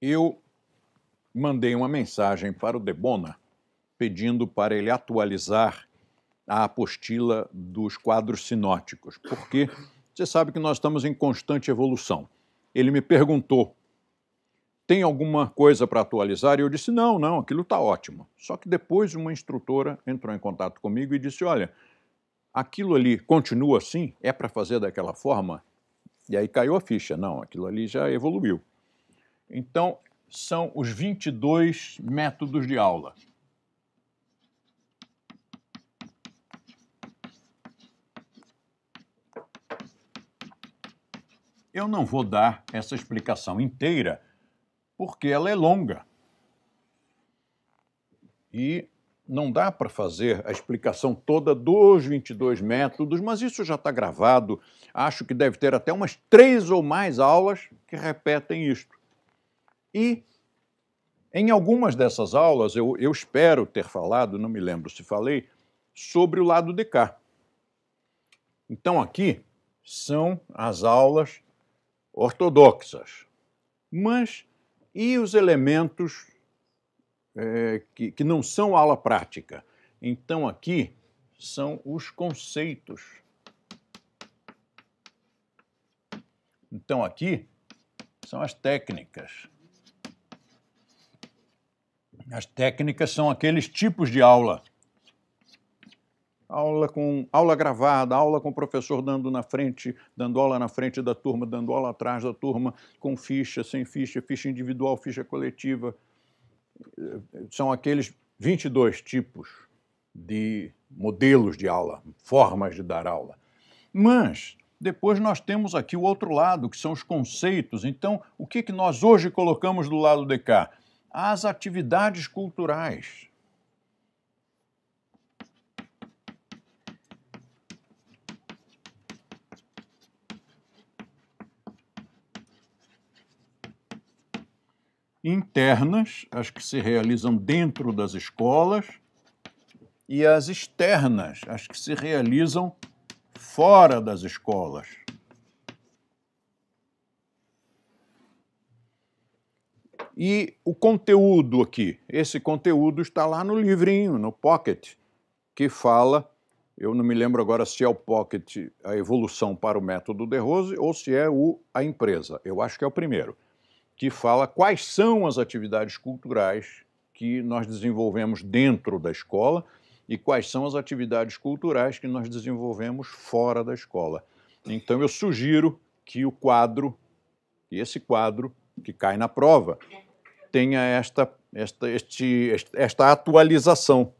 eu mandei uma mensagem para o Debona pedindo para ele atualizar a apostila dos quadros sinóticos, porque você sabe que nós estamos em constante evolução. Ele me perguntou: tem alguma coisa para atualizar? E eu disse: não, não, aquilo está ótimo. Só que depois uma instrutora entrou em contato comigo e disse: olha, aquilo ali continua assim? É para fazer daquela forma? E aí caiu a ficha: não, aquilo ali já evoluiu. Então, são os 22 métodos de aula. Eu não vou dar essa explicação inteira, porque ela é longa. E não dá para fazer a explicação toda dos 22 métodos, mas isso já está gravado. Acho que deve ter até umas três ou mais aulas que repetem isto. E em algumas dessas aulas, eu, eu espero ter falado, não me lembro se falei, sobre o lado de cá. Então aqui são as aulas ortodoxas. Mas e os elementos é, que, que não são aula prática? Então aqui são os conceitos. Então aqui são as técnicas. As técnicas são aqueles tipos de aula. Aula com aula gravada, aula com o professor dando na frente, dando aula na frente da turma, dando aula atrás da turma, com ficha, sem ficha, ficha individual, ficha coletiva. São aqueles 22 tipos de modelos de aula, formas de dar aula. Mas depois nós temos aqui o outro lado, que são os conceitos. Então, o que, que nós hoje colocamos do lado de cá? às atividades culturais. internas, as que se realizam dentro das escolas, e as externas, as que se realizam fora das escolas. E o conteúdo aqui, esse conteúdo está lá no livrinho, no Pocket, que fala, eu não me lembro agora se é o Pocket, a evolução para o método de Rose, ou se é o, a empresa, eu acho que é o primeiro, que fala quais são as atividades culturais que nós desenvolvemos dentro da escola e quais são as atividades culturais que nós desenvolvemos fora da escola. Então eu sugiro que o quadro, esse quadro que cai na prova, tenha esta, esta, este, esta atualização.